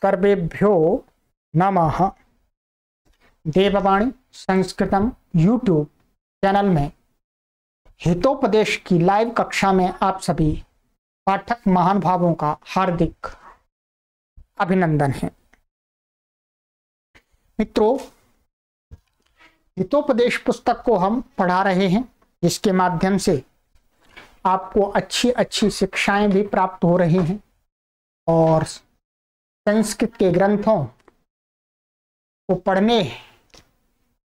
सर्वेभ्यो नमः देववाणी संस्कृतम YouTube channel में हितोपदेश की लाइव कक्षा में आप सभी पाठक महानुभावों का हार्दिक अभिनंदन है मित्रों हितोपदेश पुस्तक को हम पढ़ा रहे हैं जिसके माध्यम से आपको अच्छी अच्छी शिक्षाएं भी प्राप्त हो रही हैं और संस्कृत के ग्रंथों को पढ़ने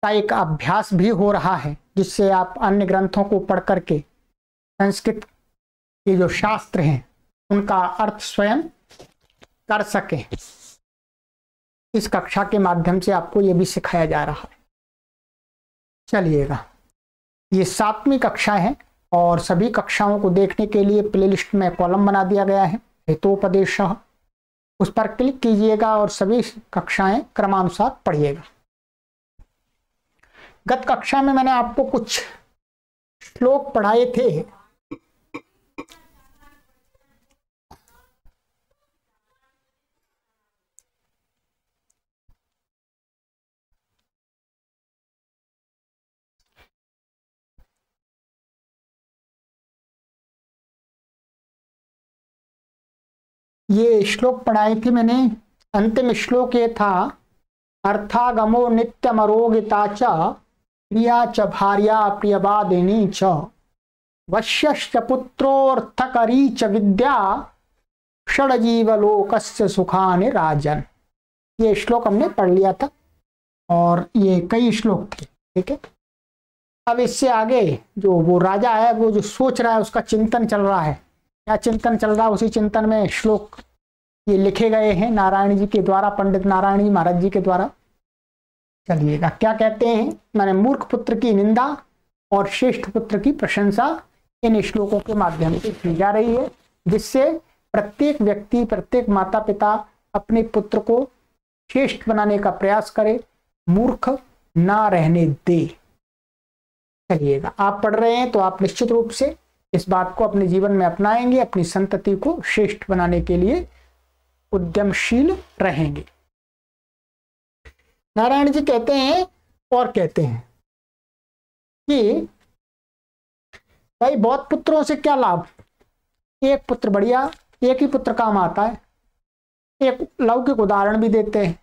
का एक अभ्यास भी हो रहा है जिससे आप अन्य ग्रंथों को पढ़ करके संस्कृत के जो शास्त्र हैं उनका अर्थ स्वयं कर सके इस कक्षा के माध्यम से आपको ये भी सिखाया जा रहा है चलिएगा ये सातवीं कक्षा है और सभी कक्षाओं को देखने के लिए प्लेलिस्ट में कॉलम बना दिया गया है हेतोपदेश उस पर क्लिक कीजिएगा और सभी कक्षाएं क्रमानुसार पढ़िएगा गत कक्षा में मैंने आपको कुछ श्लोक पढ़ाए थे ये श्लोक पढ़ाए थे मैंने अंतिम श्लोक ये था अर्थागमो नित्यम अरोगिता च प्रिया च भार्या प्रियवादिनी च वश्यश्च पुत्रोर्थकरी च विद्या सुखा सुखानि राजन ये श्लोक हमने पढ़ लिया था और ये कई श्लोक थे ठीक है अब इससे आगे जो वो राजा है वो जो सोच रहा है उसका चिंतन चल रहा है क्या चिंतन चल रहा है उसी चिंतन में श्लोक ये लिखे गए हैं नारायण जी के द्वारा पंडित नारायण जी महाराज जी के द्वारा चलिएगा क्या कहते हैं मैंने मूर्ख पुत्र की निंदा और श्रेष्ठ पुत्र की प्रशंसा इन श्लोकों के माध्यम से की जा रही है जिससे प्रत्येक व्यक्ति प्रत्येक माता पिता अपने पुत्र को श्रेष्ठ बनाने का प्रयास करे मूर्ख ना रहने दे चलिएगा आप पढ़ रहे हैं तो आप निश्चित रूप से इस बात को अपने जीवन में अपनाएंगे अपनी संतति को श्रेष्ठ बनाने के लिए उद्यमशील रहेंगे नारायण जी कहते हैं और कहते हैं कि भाई बहुत पुत्रों से क्या लाभ एक पुत्र बढ़िया एक ही पुत्र काम आता है एक लौकिक उदाहरण भी देते हैं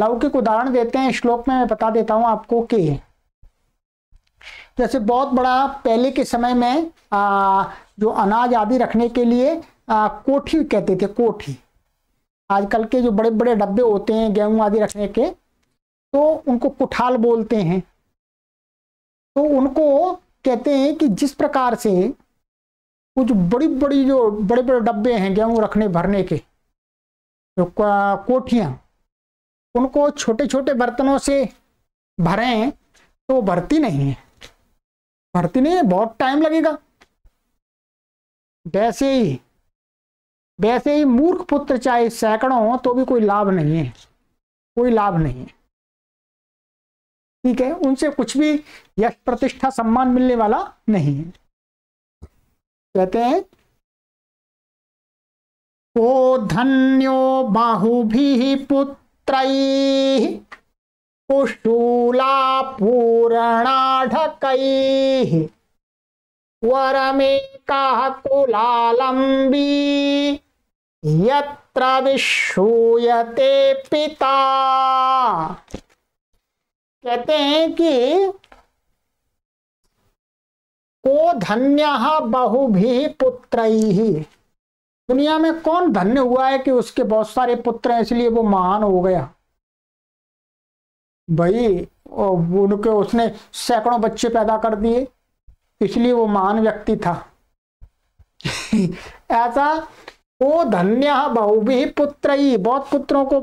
लौकिक उदाहरण देते हैं श्लोक में मैं बता देता हूं आपको कि जैसे बहुत बड़ा पहले के समय में आ, जो अनाज आदि रखने के लिए आ, कोठी कहते थे कोठी आजकल के जो बड़े बड़े डब्बे होते हैं गेहूं आदि रखने के तो उनको कुठाल बोलते हैं तो उनको कहते हैं कि जिस प्रकार से कुछ बड़ी बड़ी जो बड़े बड़े डब्बे हैं गेहूं रखने भरने के जो कोठियाँ उनको छोटे छोटे बर्तनों से भरें तो भरती नहीं है भरती नहीं है बहुत टाइम लगेगा वैसे ही वैसे ही मूर्ख पुत्र चाहे सैकड़ों हो तो भी कोई लाभ नहीं है कोई लाभ नहीं है ठीक है उनसे कुछ भी यश प्रतिष्ठा सम्मान मिलने वाला नहीं है कहते हैं ओ धन्यो बाहुभि पुत्र कुशूला पूर्णाढ़क वरमे का कुलालंबी यत्र विश्वयते पिता कहते हैं कि को धन्य बहु भी पुत्र दुनिया में कौन धन्य हुआ है कि उसके बहुत सारे पुत्र हैं इसलिए वो महान हो गया भाई उनके उसने सैकड़ों बच्चे पैदा कर दिए इसलिए वो महान व्यक्ति था ऐसा वो धन्य भी पुत्र ही बहुत पुत्रों को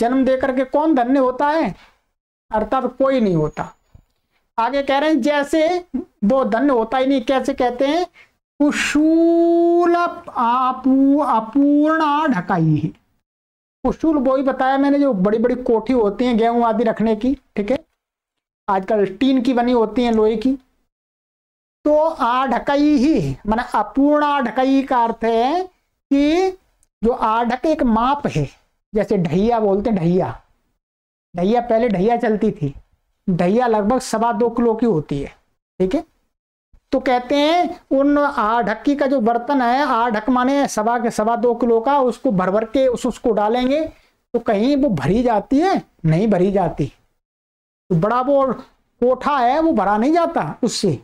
जन्म दे करके कौन धन्य होता है अर्थात कोई नहीं होता आगे कह रहे हैं जैसे वो धन्य होता ही नहीं कैसे कहते हैं कुशूल आपू अपूर्णा ढकाई कुशूल वो ही बताया मैंने जो बड़ी बड़ी कोठी होती हैं गेहूं आदि रखने की ठीक है आजकल टीन की बनी होती हैं लोहे की तो आढ़कई ही मान अपूर्ण आढ़कई का अर्थ है कि जो आढ़क एक माप है जैसे ढैया बोलते हैं ढैया ढैया पहले ढैया चलती थी ढैया लगभग सवा दो किलो की होती है ठीक है तो कहते हैं उन आढ़की का जो बर्तन है आढ़क माने सवा के सवा दो किलो का उसको भर भर के उस उसको डालेंगे तो कहीं वो भरी जाती है नहीं भरी जाती तो बड़ा वो कोठा है वो भरा नहीं जाता उससे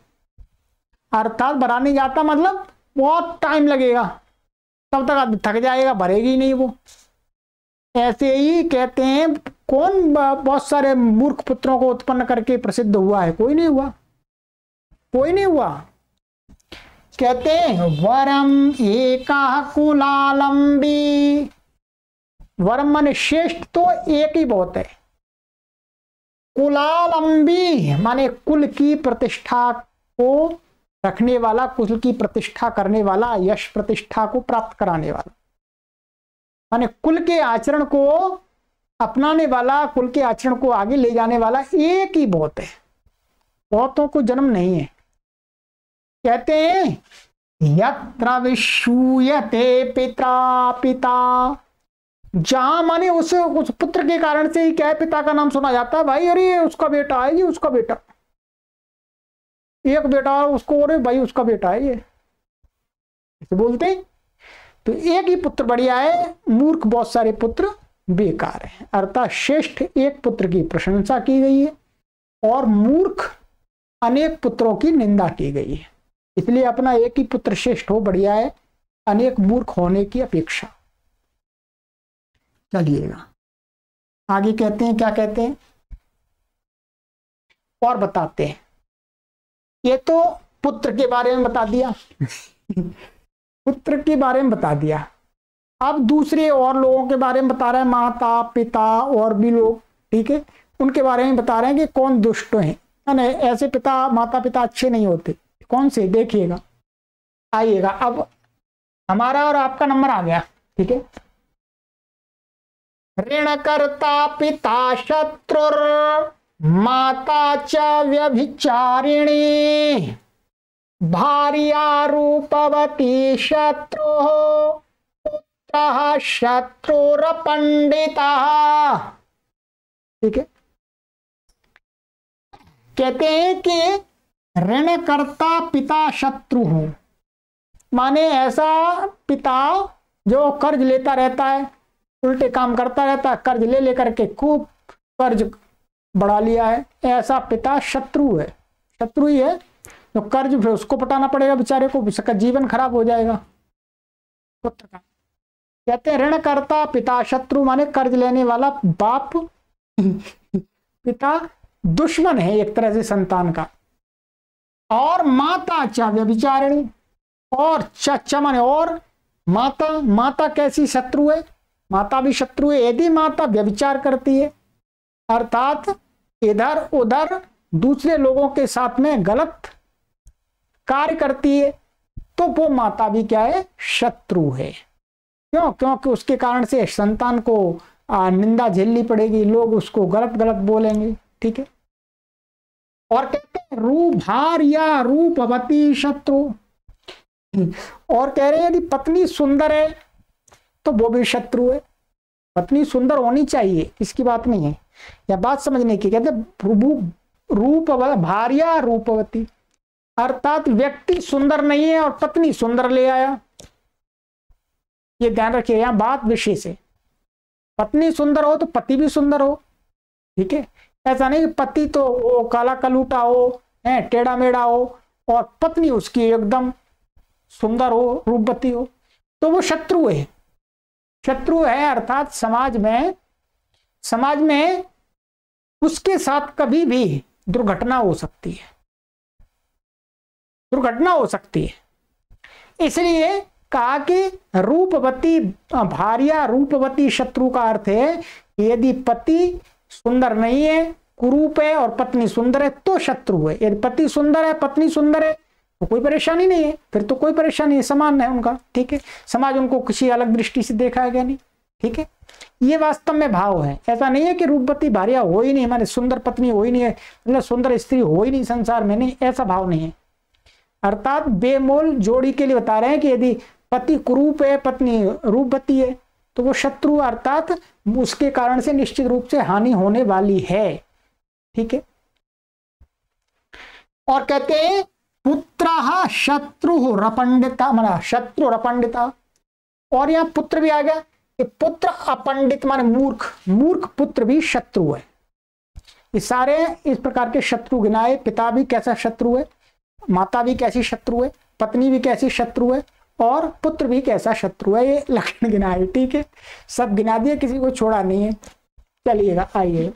अर्थात भरा नहीं जाता मतलब बहुत टाइम लगेगा तब तक आदमी थक जाएगा भरेगी नहीं वो ऐसे ही कहते हैं कौन बहुत सारे मूर्ख पुत्रों को उत्पन्न करके प्रसिद्ध हुआ है कोई नहीं हुआ कोई नहीं हुआ कहते हैं वरम एका कुलालंबी वर्मन श्रेष्ठ तो एक ही बहुत है कुलालंबी माने कुल की प्रतिष्ठा को रखने वाला कुल की प्रतिष्ठा करने वाला यश प्रतिष्ठा को प्राप्त कराने वाला माने कुल के आचरण को अपनाने वाला कुल के आचरण को आगे ले जाने वाला एक ही बहुत है बहुतों को जन्म नहीं है कहते हैं यत्र विशूयते पिता पिता जहां माने उस उस पुत्र के कारण से ही क्या पिता का नाम सुना जाता है भाई अरे उसका बेटा है ये उसका बेटा एक बेटा उसको और भाई उसका बेटा है ये ऐसे बोलते हैं तो एक ही पुत्र बढ़िया है मूर्ख बहुत सारे पुत्र बेकार है अर्थात श्रेष्ठ एक पुत्र की प्रशंसा की गई है और मूर्ख अनेक पुत्रों की निंदा की गई है इसलिए अपना एक ही पुत्र श्रेष्ठ हो बढ़िया है अनेक मूर्ख होने की अपेक्षा चलिएगा आगे कहते हैं क्या कहते हैं और बताते हैं ये तो पुत्र के बारे में बता दिया पुत्र के बारे में बता दिया अब दूसरे और लोगों के बारे में बता रहे हैं माता पिता और भी लोग ठीक है उनके बारे में बता रहे हैं कि कौन दुष्ट है ऐसे पिता माता पिता अच्छे नहीं होते कौन से देखिएगा आइएगा अब हमारा और आपका नंबर आ गया ठीक है ऋण करता पिता शत्रु माता च व्यभिचारिणी भारिया रूपवती शत्रु पुत्र पंडिता ठीक है कहते हैं कि ऋणकर्ता पिता शत्रु हो माने ऐसा पिता जो कर्ज लेता रहता है उल्टे काम करता रहता है कर्ज ले लेकर के खूब कर्ज बढ़ा लिया है ऐसा पिता शत्रु है शत्रु ही है तो कर्ज फिर उसको पटाना पड़ेगा बेचारे को उसका जीवन खराब हो जाएगा पुत्र का कहते हैं ऋण करता पिता शत्रु माने कर्ज लेने वाला बाप पिता दुश्मन है एक तरह से संतान का और माता चा व्यभिचारिणी और चाचा माने और माता माता कैसी शत्रु है माता भी शत्रु है यदि माता व्यभिचार करती है अर्थात इधर उधर दूसरे लोगों के साथ में गलत कार्य करती है तो वो माता भी क्या है शत्रु है क्यों क्योंकि उसके कारण से संतान को निंदा झेलनी पड़ेगी लोग उसको गलत गलत बोलेंगे ठीक है और कहते हैं रूभार या रूपवती शत्रु और कह रहे हैं यदि पत्नी सुंदर है तो वो भी शत्रु है पत्नी सुंदर होनी चाहिए इसकी बात नहीं है या बात समझने की कहते रूप भारिया रूपवती अर्थात व्यक्ति सुंदर नहीं है और पत्नी सुंदर ले आया ये ध्यान रखिए यहां बात विशेष है पत्नी सुंदर हो तो पति भी सुंदर हो ठीक है ऐसा नहीं पति तो काला कलूटा हो है टेढ़ा मेढ़ा हो और पत्नी उसकी एकदम सुंदर हो रूपवती हो तो वो शत्रु है शत्रु है अर्थात समाज में समाज में उसके साथ कभी भी दुर्घटना हो सकती है दुर्घटना हो सकती है इसलिए कहा कि रूपवती भारिया रूपवती शत्रु का अर्थ है कि यदि पति सुंदर नहीं है कुरूप है और पत्नी सुंदर है तो शत्रु है यदि पति सुंदर है पत्नी सुंदर है तो कोई परेशानी नहीं है फिर तो कोई परेशानी है समान है उनका ठीक है समाज उनको किसी अलग दृष्टि से देखा है क्या नहीं ठीक है ये वास्तव में भाव है ऐसा नहीं है कि रूपवती भारिया हो ही नहीं माने सुंदर पत्नी हो ही नहीं है मतलब सुंदर स्त्री हो ही नहीं संसार में नहीं ऐसा भाव नहीं है अर्थात बेमोल जोड़ी के लिए बता रहे हैं कि यदि पति कुरूप है पत्नी रूपवती है तो वो शत्रु अर्थात उसके कारण से निश्चित रूप से हानि होने वाली है ठीक है और कहते हैं पुत्र शत्रु रपंडिता मना मतलब शत्रु रपंडिता और यहां पुत्र भी आ गया कि पुत्र अपंडित माने मूर्ख मूर्ख पुत्र भी शत्रु है ये सारे इस प्रकार के शत्रु गिनाए पिता भी कैसा शत्रु है माता भी कैसी शत्रु है पत्नी भी कैसी शत्रु है और पुत्र भी कैसा शत्रु है ये लक्षण गिनाए ठीक है सब गिना दिए किसी को छोड़ा नहीं है चलिएगा आइए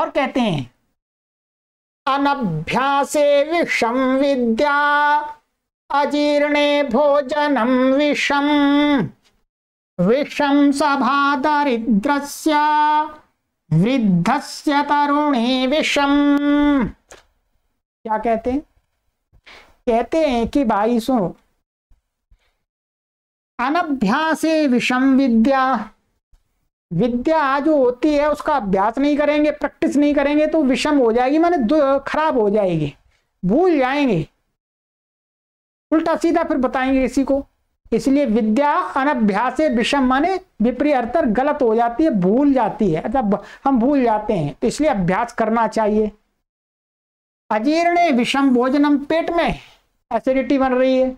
और कहते हैं अनभ्यासे विषम विद्या अजीर्णे भोजनम विषम विषम सभा दरिद्रस्य वृद्धस्य तरुणी विषम क्या कहते हैं कहते हैं कि भाई सो अनभ्यासे विषम विद्या विद्या जो होती है उसका अभ्यास नहीं करेंगे प्रैक्टिस नहीं करेंगे तो विषम हो जाएगी माने खराब हो जाएगी भूल जाएंगे उल्टा सीधा फिर बताएंगे किसी को इसलिए विद्या अनभ्यास विषम माने विपरीत गलत हो जाती है भूल जाती है मतलब हम भूल जाते हैं तो इसलिए अभ्यास करना चाहिए अजीर्ण विषम भोजनम पेट में एसिडिटी बन रही है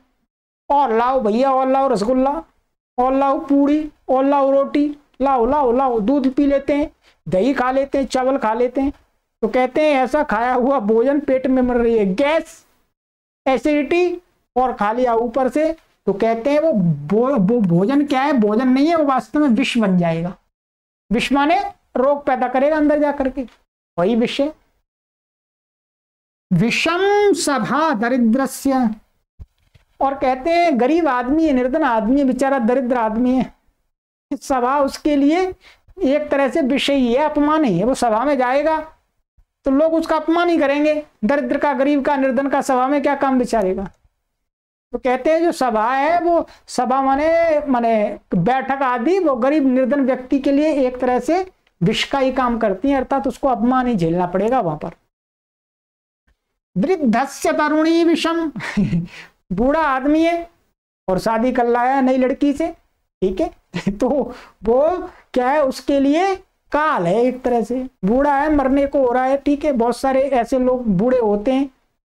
और लाओ भैया और लाओ रसगुल्ला और लाओ पूड़ी और लाओ रोटी लाओ लाओ लाओ दूध पी लेते हैं दही खा लेते हैं चावल खा लेते हैं तो कहते हैं ऐसा खाया हुआ भोजन पेट में मर रही है गैस एसिडिटी और खा लिया ऊपर से तो कहते हैं वो बो, बो, भोजन क्या है भोजन नहीं है वो वास्तव में विष बन जाएगा विष माने रोग पैदा करेगा अंदर जा करके वही विषय विषम सभा दरिद्रस्य और कहते हैं गरीब आदमी है निर्धन आदमी है बेचारा दरिद्र आदमी है सभा उसके लिए एक तरह से विषय ही है अपमान ही है वो सभा में जाएगा तो लोग उसका अपमान ही करेंगे दरिद्र का गरीब का निर्धन का सभा में क्या काम बिचारेगा तो कहते हैं जो सभा है वो सभा माने माने बैठक आदि वो गरीब निर्धन व्यक्ति के लिए एक तरह से विष का ही काम करती है अर्थात तो उसको अपमान ही झेलना पड़ेगा वहां पर वृद्धस्य तरुणी विषम बूढ़ा आदमी है और शादी कर लाया नई लड़की से ठीक है तो वो क्या है उसके लिए काल है एक तरह से बूढ़ा है मरने को हो रहा है ठीक है बहुत सारे ऐसे लोग बूढ़े होते हैं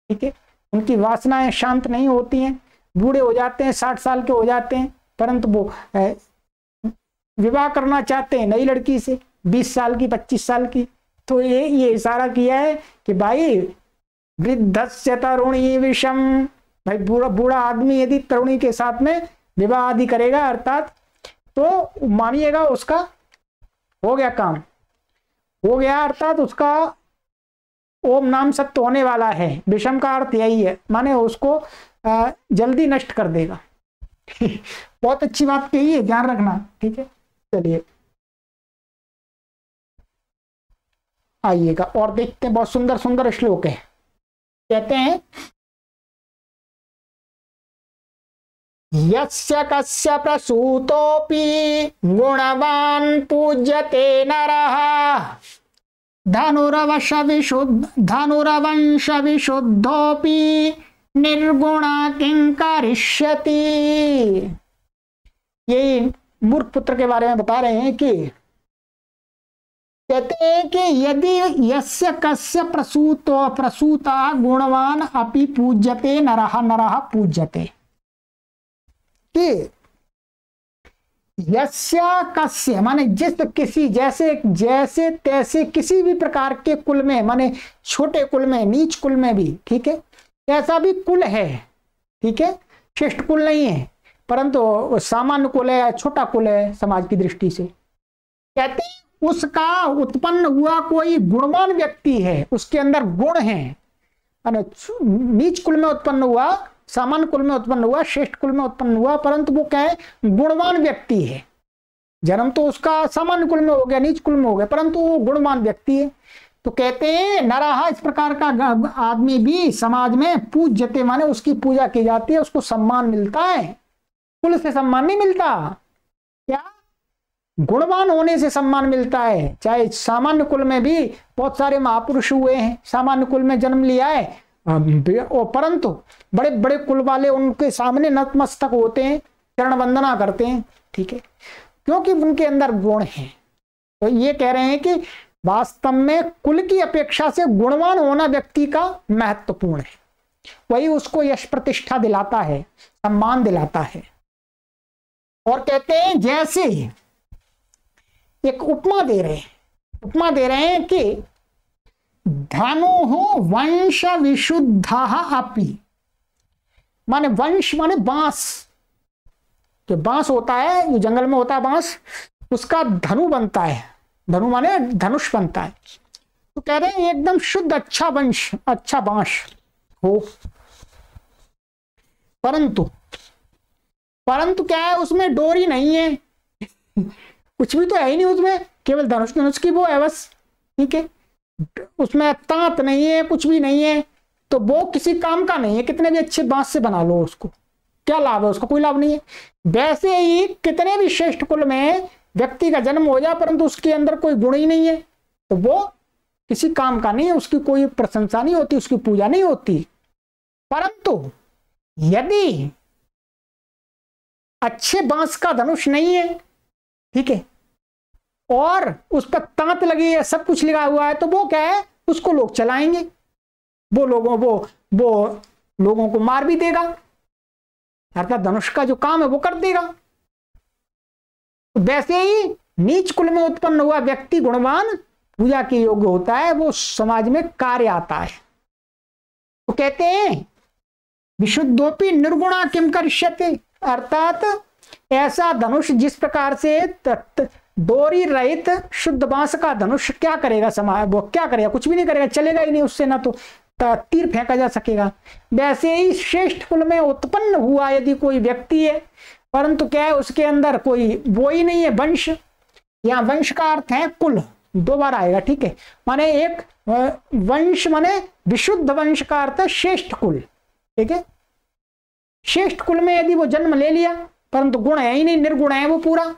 ठीक है उनकी वासनाएं शांत नहीं होती हैं बूढ़े हो जाते हैं साठ साल के हो जाते हैं परंतु वो विवाह करना चाहते हैं नई लड़की से बीस साल की पच्चीस साल की तो ये ये इशारा किया है कि भाई वृद्धस्य तरुणी विषम भाई बूढ़ा बूढ़ा आदमी यदि तरुणी के साथ में विवाह आदि करेगा अर्थात तो मानिएगा उसका हो गया काम हो गया अर्थात उसका ओम नाम सत्य होने वाला है विषम का अर्थ यही है माने उसको जल्दी नष्ट कर देगा बहुत अच्छी बात कही है ध्यान रखना ठीक है चलिए आइएगा और देखते हैं बहुत सुंदर सुंदर श्लोक है कहते हैं यस्य कस्य प्रसूतोपि गुणवान पूज्यते नरः धनुरवशविशुद्ध धनुरवंशविशुद्धोऽपि निर्गुण किं करिष्यति यही मूर्ख पुत्र के बारे में बता रहे हैं कि कहते हैं कि यदि यस्य कस्य प्रसूत प्रसूता गुणवान अपि पूज्यते नरह नरह पूज्यते कि यस्य कस्य माने जिस किसी जैसे जैसे तैसे किसी भी प्रकार के कुल में माने छोटे कुल में नीच कुल में भी ठीक है ऐसा भी कुल है ठीक है शिष्ट कुल नहीं है परंतु सामान्य कुल है छोटा कुल है समाज की दृष्टि से कहते हैं उसका उत्पन्न हुआ कोई गुणवान व्यक्ति है उसके अंदर गुण है नीच कुल में उत्पन्न हुआ सामान्य कुल में उत्पन्न हुआ श्रेष्ठ कुल में उत्पन्न हुआ परंतु वो क्या है गुणवान व्यक्ति है जन्म तो उसका सामान्य कुल में हो गया नीच कुल में हो गया परंतु वो गुणवान व्यक्ति है तो कहते हैं नराहा इस प्रकार का आदमी भी समाज में पूज जते माने उसकी पूजा की जाती है उसको सम्मान मिलता है कुल से सम्मान नहीं मिलता क्या गुणवान होने से सम्मान मिलता है चाहे सामान्य कुल में भी बहुत सारे महापुरुष हुए हैं सामान्य कुल में जन्म लिया है और परंतु बड़े बड़े कुल वाले उनके सामने नतमस्तक होते हैं चरण वंदना करते हैं ठीक है क्योंकि उनके अंदर गुण है तो ये कह रहे हैं कि वास्तव में कुल की अपेक्षा से गुणवान होना व्यक्ति का महत्वपूर्ण है वही उसको यश प्रतिष्ठा दिलाता है सम्मान दिलाता है और कहते हैं जैसे एक उपमा दे रहे हैं उपमा दे रहे हैं कि धनु हो वंश विशुद्धा अपी माने वंश माने बांस जो बांस होता है जो जंगल में होता है बांस उसका धनु बनता है धनु माने धनुष बनता है तो कह रहे हैं एकदम शुद्ध अच्छा वंश अच्छा बांश हो परंतु परंतु क्या है उसमें डोरी नहीं है कुछ भी तो है ही नहीं उसमें केवल धनुष धनुष की वो है बस ठीक है उसमें तांत नहीं है कुछ भी नहीं है तो वो किसी काम का नहीं है कितने भी अच्छे बांस से बना लो उसको क्या लाभ है उसका कोई लाभ नहीं है वैसे ही कितने भी श्रेष्ठ कुल में व्यक्ति का जन्म हो जाए परंतु उसके अंदर कोई गुण ही नहीं है तो वो किसी काम का नहीं है उसकी कोई प्रशंसा नहीं होती उसकी पूजा नहीं होती परंतु यदि अच्छे बांस का धनुष नहीं है ठीक है और उस पर तांत लगी है सब कुछ लिखा हुआ है तो वो क्या है उसको लोग चलाएंगे वो लोगों वो वो लोगों को मार भी देगा अर्थात धनुष का जो काम है वो कर देगा वैसे ही नीच कुल में उत्पन्न हुआ व्यक्ति गुणवान पूजा के योग्य होता है वो समाज में कार्य आता है तो कहते हैं विशुद्धोपी निर्गुणा किम कर अर्थात ऐसा धनुष जिस प्रकार से दोरी रहित शुद्ध बांस का धनुष क्या करेगा समाज वो क्या करेगा कुछ भी नहीं करेगा चलेगा ही नहीं उससे ना तो तीर फेंका जा सकेगा वैसे ही श्रेष्ठ कुल में उत्पन्न हुआ यदि कोई व्यक्ति है परंतु क्या है उसके अंदर कोई वो ही नहीं है वंश यहाँ वंश का अर्थ है कुल दो बार आएगा ठीक है माने एक वंश माने विशुद्ध वंश का अर्थ है श्रेष्ठ कुल ठीक है श्रेष्ठ कुल में यदि वो जन्म ले लिया परंतु गुण है ही नहीं निर्गुण है वो पूरा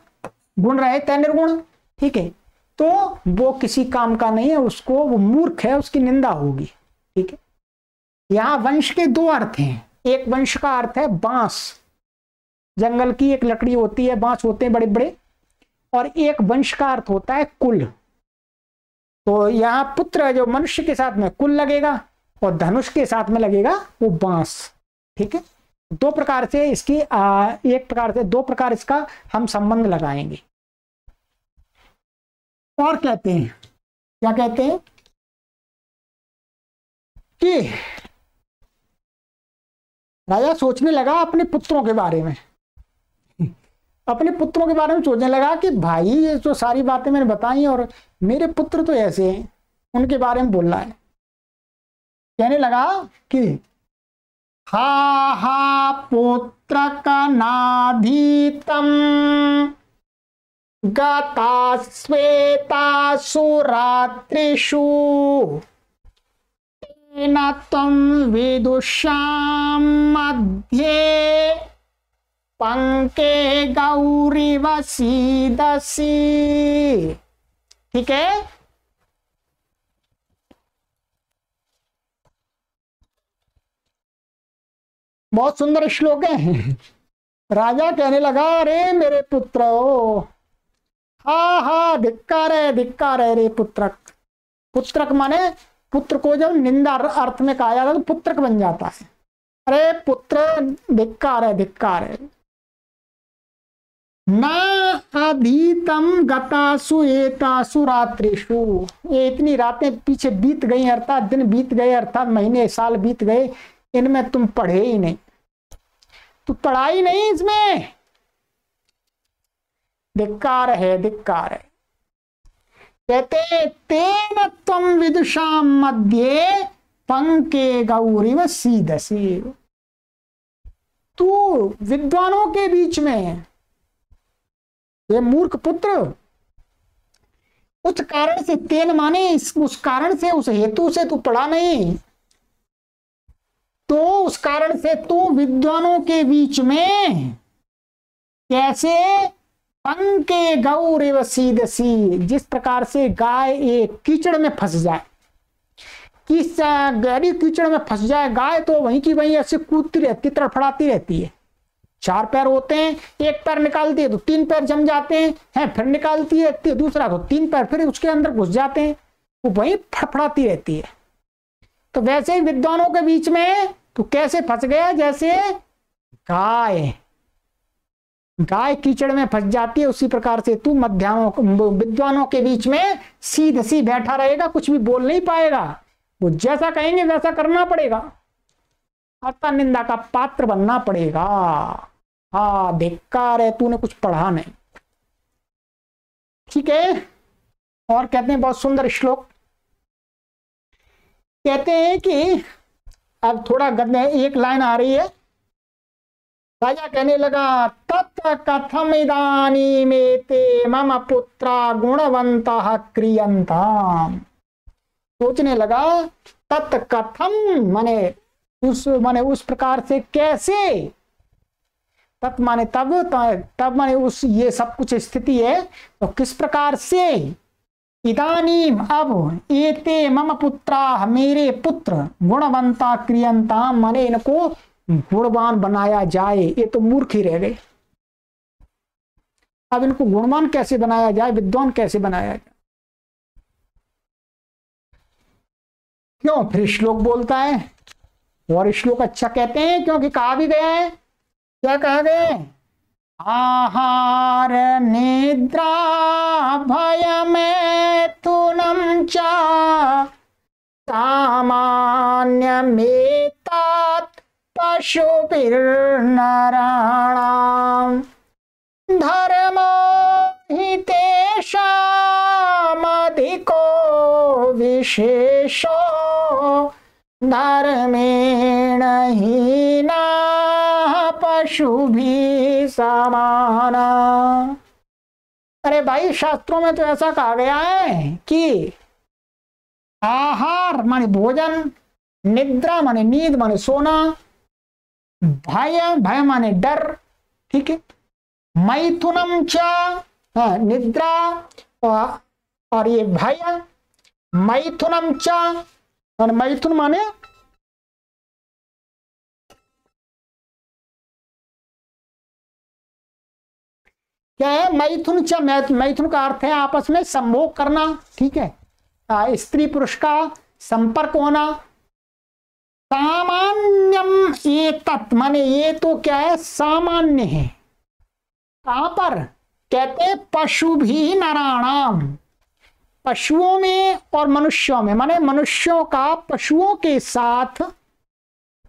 गुण रहे तय तो निर्गुण ठीक है तो वो किसी काम का नहीं है उसको वो मूर्ख है उसकी निंदा होगी ठीक है यहां वंश के दो अर्थ हैं एक वंश का अर्थ है बांस जंगल की एक लकड़ी होती है बांस होते हैं बड़े बड़े और एक वंश का अर्थ होता है कुल तो यहां पुत्र जो मनुष्य के साथ में कुल लगेगा और धनुष के साथ में लगेगा वो बांस ठीक है दो प्रकार से इसकी आ, एक प्रकार से दो प्रकार इसका हम संबंध लगाएंगे और कहते हैं क्या कहते हैं कि राजा सोचने लगा अपने पुत्रों के बारे में अपने पुत्रों के बारे में सोचने लगा कि भाई ये जो सारी बातें मैंने बताई और मेरे पुत्र तो ऐसे हैं उनके बारे में बोलना है कहने लगा कि हा हा पुत्र नाधीतम गता श्वेता सुरात्रिशु तेन तम विदुषाम मध्य पंके गौरी वसी दसी ठीक है बहुत सुंदर श्लोक है राजा कहने लगा अरे मेरे पुत्र हा हा धिक्कार है धिक्कार है रे पुत्रक पुत्रक माने पुत्र को जब निंदा अर्थ में कहा जाता है तो पुत्रक बन जाता है अरे पुत्र धिक्कार है धिक्कार है न अधीतम गतासु एतासु रात्रिषु ये इतनी रातें पीछे बीत गई अर्थात दिन बीत गए अर्थात महीने साल बीत गए इनमें तुम पढ़े ही नहीं पढ़ा पढ़ाई नहीं इसमें धिक्कार है धिक्कार है कहते तेन तुम विदुषा मध्य पंके गौरी व सीधसी तू विद्वानों के बीच में ये मूर्ख पुत्र उस कारण से तेल माने उस कारण से उस हेतु से तू पढ़ा नहीं तो उस कारण से तू विद्वानों के बीच में कैसे पंके गौरव सीधसी जिस प्रकार से गाय एक कीचड़ में फंस जाए किस गहरी कीचड़ में फंस जाए गाय तो वहीं की वहीं ऐसे कूदती रहती तड़फड़ाती रहती है चार पैर होते हैं एक पैर निकालती है तो तीन पैर जम जाते हैं है फिर निकालती है तो दूसरा तो तीन पैर फिर उसके अंदर घुस जाते हैं वो वही फड़फड़ाती रहती है तो वैसे ही विद्वानों के बीच में तो कैसे फंस गया जैसे गाय गाय कीचड़ में फंस जाती है उसी प्रकार से तू मध्यानों विद्वानों के बीच में सीधे सी बैठा रहेगा कुछ भी बोल नहीं पाएगा वो जैसा कहेंगे वैसा करना पड़ेगा अर्थात निंदा का पात्र बनना पड़ेगा हा धिक्कार है तूने कुछ पढ़ा नहीं ठीक है और कहते हैं बहुत सुंदर श्लोक कहते हैं कि अब थोड़ा गदने एक लाइन आ रही है राजा कहने लगा तत् कथम इदानी में ते मम पुत्रा गुणवंत क्रियंता सोचने लगा तत् कथम मने उस मने उस प्रकार से कैसे तत् माने तब तब माने उस ये सब कुछ स्थिति है तो किस प्रकार से इदानीम अब एते मम पुत्रा मेरे पुत्र गुणवंता क्रियंता माने इनको गुणवान बनाया जाए ये तो मूर्ख ही रह गए अब इनको गुणवान कैसे बनाया जाए विद्वान कैसे बनाया जाए क्यों फिर श्लोक बोलता है और श्लोक अच्छा कहते हैं क्योंकि कहा भी गया है क्या कहा गया आहार निद्रा भय मैथुनम चा सामान्य मेता पशु धर्मो धर्म तेषामधिको विशेषो धर्मेण पशु भी समाना अरे भाई शास्त्रों में तो ऐसा कहा गया है कि आहार माने भोजन निद्रा माने नींद माने सोना भय भय माने डर ठीक है मैथुनम च हाँ, निद्रा और ये भय मैथुनम च और मैथुन माने क्या है मैथुन च मैथुन का अर्थ है आपस में संभोग करना ठीक है स्त्री पुरुष का संपर्क होना सामान्यम ये तत् माने ये तो क्या है सामान्य है कहां पर कहते पशु भी नाराणाम पशुओं में और मनुष्यों में माने मनुष्यों का पशुओं के साथ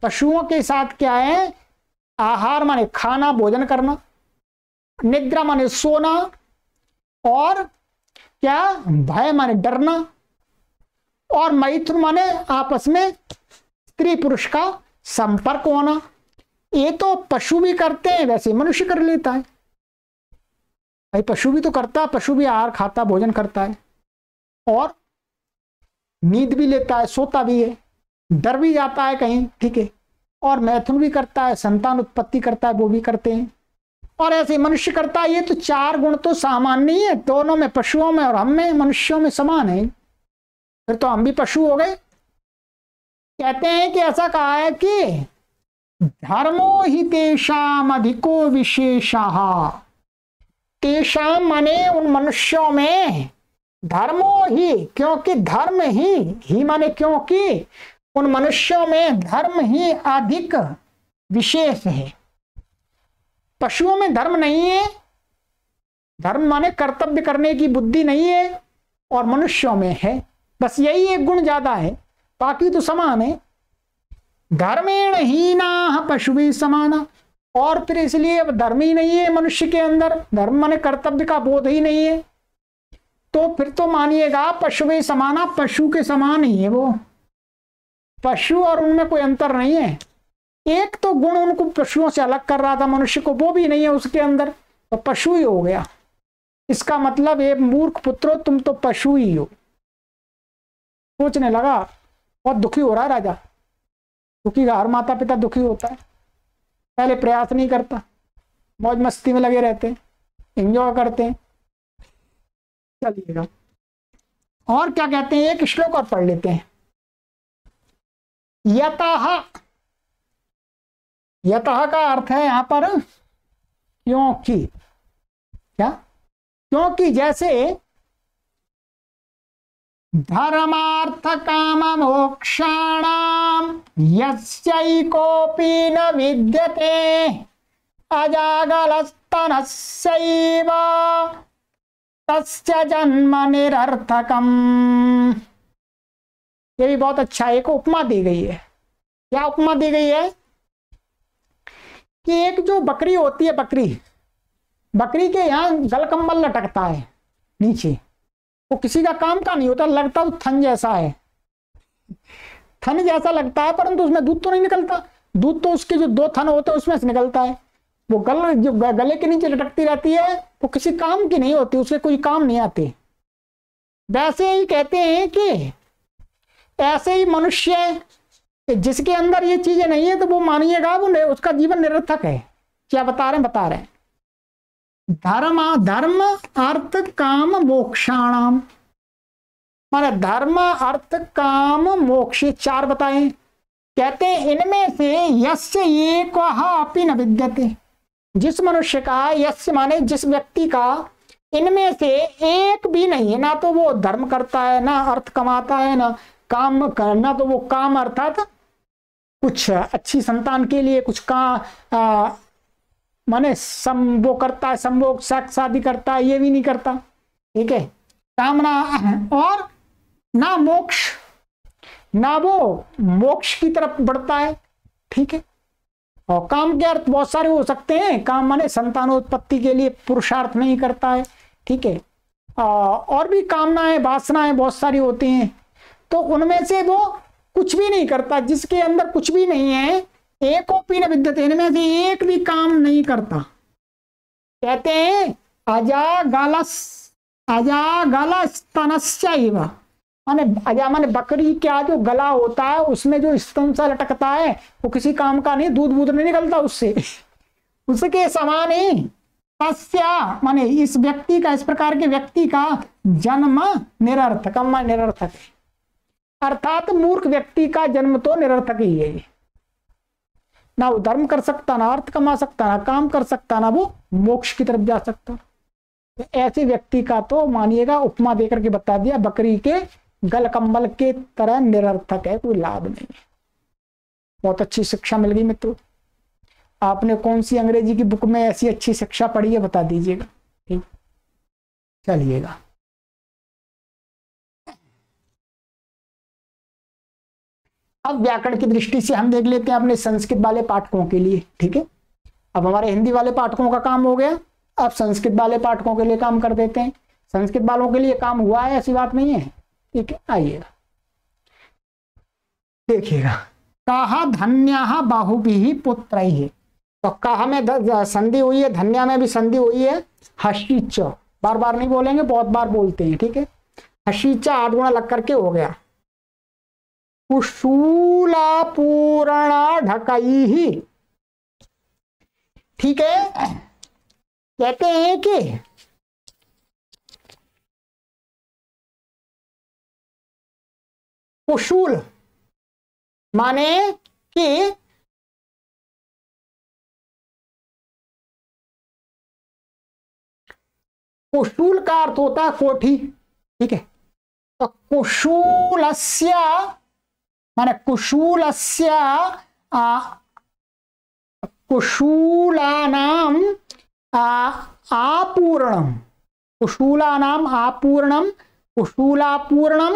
पशुओं के साथ क्या है आहार माने खाना भोजन करना निद्रा माने सोना और क्या भय माने डरना और मैथुन माने आपस में स्त्री पुरुष का संपर्क होना ये तो पशु भी करते हैं वैसे मनुष्य कर लेता है भाई पशु भी तो करता है पशु भी आहार खाता भोजन करता है और नींद भी लेता है सोता भी है डर भी जाता है कहीं ठीक है और मैथुन भी करता है संतान उत्पत्ति करता है वो भी करते हैं और ऐसे मनुष्य करता है ये तो चार गुण तो सामान्य ही है दोनों में पशुओं में और हम में मनुष्यों में समान है फिर तो हम भी पशु हो गए कहते हैं कि ऐसा कहा है कि धर्मो ही तेषाम अधिको विशेषाह तेषाम माने उन मनुष्यों में धर्मो ही क्योंकि धर्म ही ही माने क्योंकि उन मनुष्यों में धर्म ही अधिक विशेष है पशुओं में धर्म नहीं है धर्म माने कर्तव्य करने की बुद्धि नहीं है और मनुष्यों में है बस यही एक गुण ज्यादा है बाकी तो समान है धर्मेण ही ना पशु भी समान और फिर इसलिए अब धर्म ही नहीं है मनुष्य के अंदर धर्म माने कर्तव्य का बोध ही नहीं है तो फिर तो मानिएगा पशु भी समाना पशु के समान ही है वो पशु और उनमें कोई अंतर नहीं है एक तो गुण उनको पशुओं से अलग कर रहा था मनुष्य को वो भी नहीं है उसके अंदर तो पशु ही हो गया इसका मतलब ये मूर्ख पुत्रो तुम तो पशु ही हो सोचने लगा बहुत दुखी हो रहा है राजा दुखी का हर माता पिता दुखी होता है पहले प्रयास नहीं करता मौज मस्ती में लगे रहते हैं इंजॉय करते हैं चलिएगा और क्या कहते हैं एक श्लोक और पढ़ लेते हैं यतः यतः का अर्थ है यहां पर क्योंकि क्या क्योंकि जैसे धर्मार्थ काम मोक्षाणाम यस्यैकोऽपि न विद्यते अजागलस्तनस्यैव जन्म निरर्थकम ये भी बहुत अच्छा एक उपमा दी गई है क्या उपमा दी गई है कि एक जो बकरी होती है बकरी बकरी के यहां गलकम्बल लटकता है नीचे वो किसी का काम का नहीं होता लगता वो थन जैसा है थन जैसा लगता है परंतु उसमें दूध तो नहीं निकलता दूध तो उसके जो दो थन होते हैं उसमें से निकलता है वो गल जो गले के नीचे लटकती रहती है वो किसी काम की नहीं होती उसके कोई काम नहीं आते वैसे ही कहते हैं कि ऐसे ही मनुष्य जिसके अंदर ये चीजें नहीं है तो वो मानिएगा वो उसका जीवन निरर्थक है क्या बता रहे हैं बता रहे धर्म धर्म अर्थ काम मोक्षाणाम माने धर्म अर्थ काम मोक्ष चार बताए कहते इनमें से यश एक अपी न विद्यते जिस मनुष्य का यश माने जिस व्यक्ति का इनमें से एक भी नहीं है ना तो वो धर्म करता है ना अर्थ कमाता है ना काम करना तो वो काम अर्थात कुछ अच्छी संतान के लिए कुछ का माने सम वो करता है संभोग सेक्स शादी करता है ये भी नहीं करता ठीक है कामना और ना मोक्ष ना वो मोक्ष की तरफ बढ़ता है ठीक है और काम के अर्थ बहुत सारे हो सकते हैं काम माने संतानोत्पत्ति के लिए पुरुषार्थ नहीं करता है ठीक है और भी कामनाएं वासनाएं बहुत सारी होती हैं तो उनमें से वो कुछ भी नहीं करता जिसके अंदर कुछ भी नहीं है एक ओपी न विद्यते इनमें से एक भी काम नहीं करता कहते हैं अजा गलस अजा गलस स्तनस्य माने अजा माने बकरी क्या जो गला होता है उसमें जो स्तन सा लटकता है वो किसी काम का नहीं दूध वूध नहीं निकलता उससे उसके समान ही तस्या माने इस व्यक्ति का इस प्रकार के व्यक्ति का जन्म निरर्थक निरर्थक अर्थात मूर्ख व्यक्ति का जन्म तो निरर्थक ही है ना वो धर्म कर सकता ना अर्थ कमा सकता ना काम कर सकता ना वो मोक्ष की तरफ जा सकता तो ऐसे व्यक्ति का तो मानिएगा उपमा देकर के बता दिया बकरी के गल कम्बल के तरह निरर्थक है कोई लाभ नहीं है बहुत अच्छी शिक्षा मिल गई मित्रों आपने कौन सी अंग्रेजी की बुक में ऐसी अच्छी शिक्षा पढ़ी है बता दीजिएगा ठीक चलिएगा अब व्याकरण की दृष्टि से हम देख लेते हैं अपने संस्कृत वाले पाठकों के लिए ठीक है अब हमारे हिंदी वाले पाठकों का काम हो गया अब संस्कृत वाले पाठकों के लिए काम कर देते हैं संस्कृत वालों के लिए काम हुआ है ऐसी बात नहीं है ठीक है आइएगा देखिएगा कहा धन्य बाहुबी पुत्र ही तो कहा में संधि हुई है धन्या में भी संधि हुई है हसीच बार बार नहीं बोलेंगे बहुत बार बोलते हैं ठीक है हसीचा आठ गुणा लग करके हो गया कुशूला पूर्णा ढकई ही ठीक है कहते हैं कि कुशूल माने कि कुशूल का अर्थ होता है कोठी ठीक है तो कुशूल माने कुशूलस्य कुशूलानाम आपूर्णम कुशूलानाम आपूर्णम कुशूलापूर्णम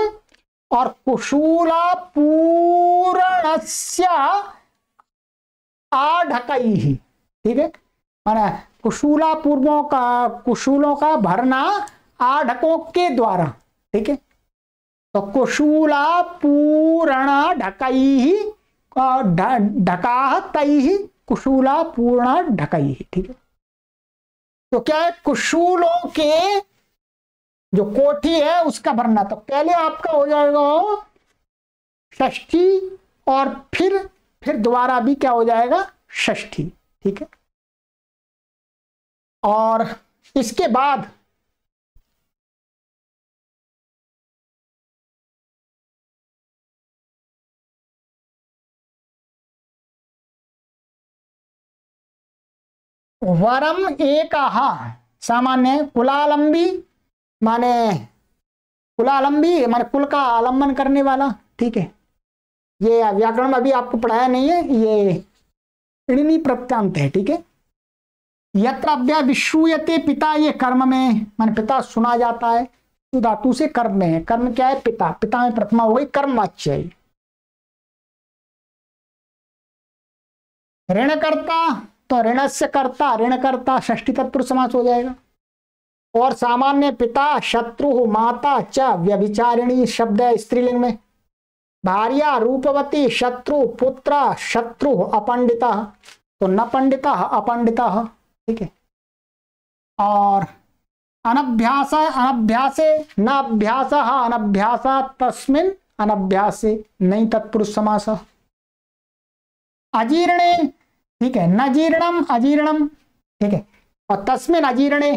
और कुशूला पूरणस्य आढकई ही ठीक है मैंने कुशूला पूर्वों का कुशूलों का भरना आढकों के द्वारा ठीक है तो कुशूला पूर्ण ढकई ही ढका तई ही कुशूला पूर्ण ढकई ही ठीक है तो क्या है कुशूलों के जो कोठी है उसका भरना तो पहले आपका हो जाएगा ष्ठी और फिर फिर दोबारा भी क्या हो जाएगा ष्ठी ठीक है और इसके बाद वरम एक सामान्य कुलालंबी माने कुलालंबी माने कुल का आलम्बन करने वाला ठीक है ये व्याकरण अभी आपको पढ़ाया नहीं है ये इणनी प्रत्यांत है ठीक है यत्र अभ्या विश्रूयते पिता ये कर्म में मान पिता सुना जाता है तो धातु से कर्म में है कर्म क्या है पिता पिता में प्रतिमा हो गई कर्म वाच्य ऋणकर्ता तो ऋण से कर्ता ऋणकर्ता ष्टी तत्पुरुष समास हो जाएगा और सामान्य पिता शत्रु माता च व्यभिचारिणी शब्द है स्त्रीलिंग में भारिया रूपवती शत्रु पुत्र शत्रु अपंडिता तो न पंडिता अपंडिता ठीक है और अनभ्यास अनभ्यासे न अभ्यास अनभ्यास तस्मिन अनभ्यास नहीं तत्पुरुष समास अजीर्णे ठीक है न जीर्णम अजीर्णम ठीक है और तस्मिन अजीर्णे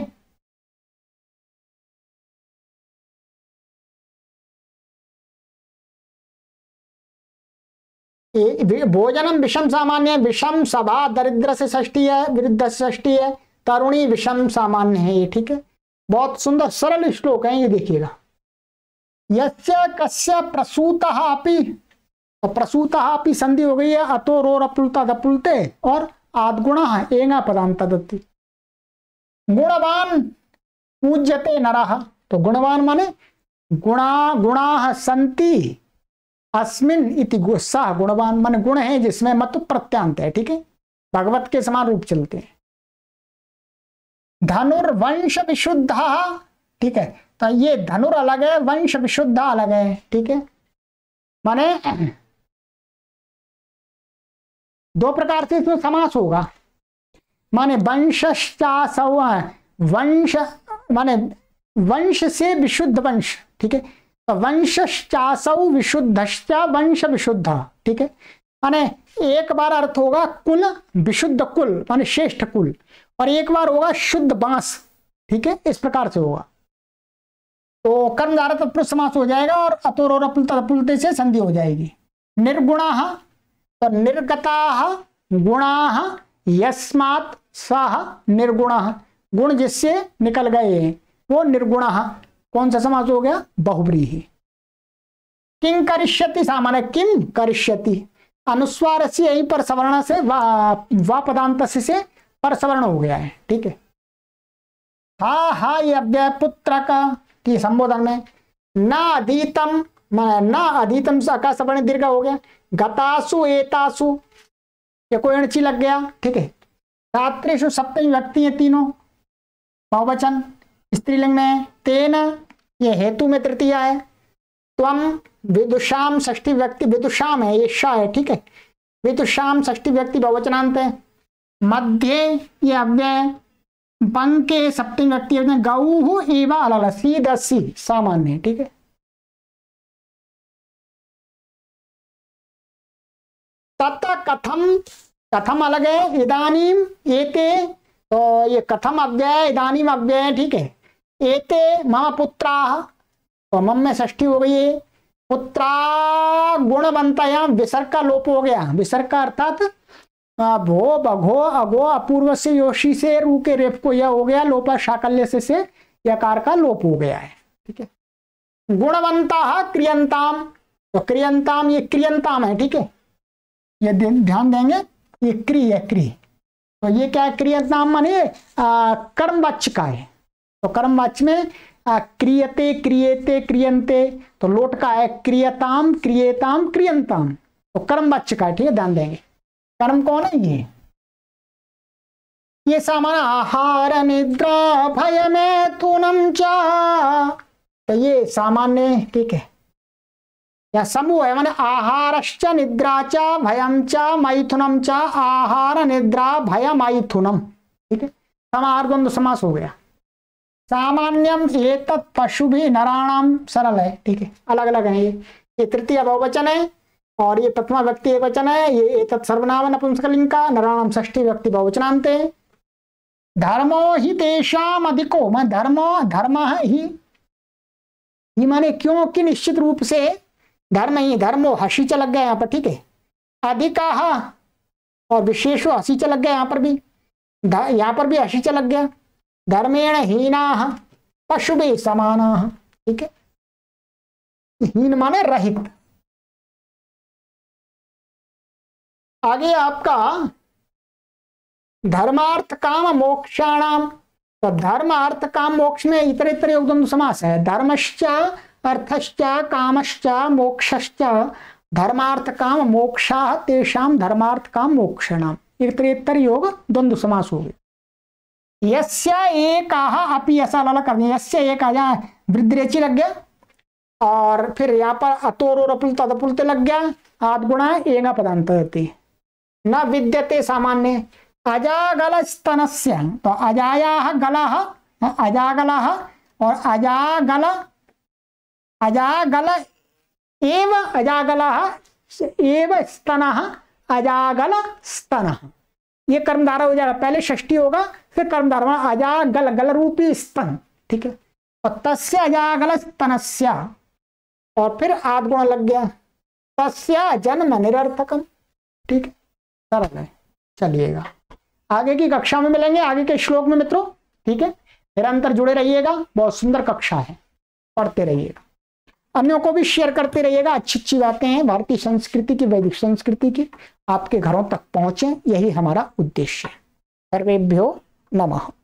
भोजनम विषम सामान्य विषम सभा दरिद्र से ष्टी है विरुद्ध से ष्टी है तरुणी विषम सामान्य है ये ठीक है बहुत सुंदर सरल श्लोक है ये देखिएगा यस्य कस्य प्रसूत अपी तो प्रसूत अपी संधि हो गई है अतो रो रपुलता दपुलते और आदगुण है पदांत पदांता गुणवान पूज्यते नरा तो गुणवान माने गुणा गुणा संति अस्मिन इति सह गुणवान मन गुण है जिसमें मत प्रत्यांत है ठीक है भगवत के समान रूप चलते हैं धनुर्वंश विशुद्ध ठीक है तो ये धनुर अलग है वंश विशुद्ध अलग है ठीक है माने दो प्रकार से इसमें समास होगा माने वंशश्चास वंश माने वंश से विशुद्ध वंश ठीक है वंशाशु विशुद्ध वंश विशुद्ध ठीक है माने एक बार अर्थ होगा कुल विशुद्ध कुल माने श्रेष्ठ कुल और एक बार होगा शुद्ध बांस ठीक है इस प्रकार से होगा तो धारा तत्पुर समास हो जाएगा और अतोर तत्पुलते से संधि हो जाएगी निर्गुणा तो निर्गता गुणा यस्मात् सह निर्गुण गुण जिससे निकल गए हैं वो निर्गुण कौन सा समास हो गया बहुब्रीही किंग करिष्यति सामान्य किम करिष्यति अनुस्वार से यहीं पर सवर्ण से वा, वा पदांत से पर सवर्ण हो गया है ठीक है हा हा यव्य पुत्र का की संबोधन में न अधीतम मैं न अधीतम का सवर्ण दीर्घ हो गया गतासु एतासु या कोई अणची लग गया ठीक है रात्रिशु सप्तमी व्यक्ति है तीनों बहुवचन स्त्रीलिंग में तेन ये हेतु में तृतीय है तम विदुषाम षष्ठी व्यक्ति विदुषाम है ये शाह है ठीक है विदुषाम षष्ठी व्यक्ति बहुवचनांत है मध्य ये अव्यय पंक सप्तम व्यक्ति गऊ एवा अलग सी दसी सामान्य ठीक है तथा कथम कथम अलग है इधानीम एक तो ये कथम अव्यय इधानीम अव्यय ठीक है एते मम पुत्रा तो मम में ष्ठी हो गई है पुत्रा गुण बनता विसर्ग का लोप हो गया विसर्ग का अर्थात भो बघो अघो अपूर्व से योशी से रू के रेप को यह हो गया लोप साकल्य से से यकार का लोप हो गया है ठीक है गुणवंता क्रियंताम तो क्रियंताम ये क्रियंताम है ठीक है ये ध्यान देंगे ये क्रिय क्रिय तो ये क्या क्रियंताम माने कर्म बच्च का है तो कर्म वाच में क्रियते क्रियते क्रियंते तो लोट का है क्रियताम क्रियताम क्रियंताम तो कर्म वाच्य का है ठीक है ध्यान देंगे कर्म कौन है ये ये सामान आहार निद्रा भय में तूनम चा तो ये सामान्य ठीक है या समूह है मान आहारश्च निद्रा च भयम च मैथुनम च आहार निद्रा भय मैथुनम ठीक है समार्ग समास हो गया सामान्यम एक पशु भी नराणाम सरल है ठीक है अलग अलग है ये ये तृतीय बहुवचन है और ये प्रथमा व्यक्ति एक वचन है ये एतत् सर्वनाम नपुंसकलिंग का नराणाम षष्ठी व्यक्ति बहुवचनांते धर्मो ही तेषाम अधिको मैं धर्मो धर्म ही ये माने क्योंकि निश्चित रूप से धर्म ही धर्मो हसी चलक गया यहाँ पर ठीक है अधिका और विशेषो हसी चलक गया यहाँ पर भी यहाँ पर भी हसी चलक गया धर्मेण हीना पशु भी समान ठीक है हीन माने रहित आगे आपका धर्मार्थ काम मोक्षाणाम तो धर्म अर्थ काम मोक्ष में इतरे इतरे एकदम समास है धर्मश्च अर्थश्च कामश्च मोक्षश्च धर्मार्थ काम मोक्षा तेषाम धर्मार्थ काम मोक्षणाम इतरेतर योग द्वंद्व समास हो गया यस्य एकाह अपि ऐसा लाला करनी यस्य एक आ यहाँ वृद्धरेची लग गया और फिर यहाँ पर अतोर और अपुल तदपुलते लग गया आद गुणा एंगा पदांत होती न विद्यते सामान्य अजागल स्तन से तो अजाया गला अजागल और अजागल अजागल एव अजागल एव स्तन अजागल स्तन ये कर्मधारा हो जाएगा पहले षष्टी होगा फिर कर्म धर्म अजागल गल रूपी स्तन ठीक है और तस्य अजागल स्तनस्या और फिर आदगुण लग गया तस्या जन्म निरर्थकम ठीक है सरल है चलिएगा आगे की कक्षा में मिलेंगे आगे के श्लोक में मित्रों ठीक है निरंतर जुड़े रहिएगा बहुत सुंदर कक्षा है पढ़ते रहिएगा अन्यों को भी शेयर करते रहिएगा अच्छी अच्छी बातें हैं भारतीय संस्कृति की वैदिक संस्कृति की आपके घरों तक पहुंचे यही हमारा उद्देश्य है सर्वेभ्यो 么好。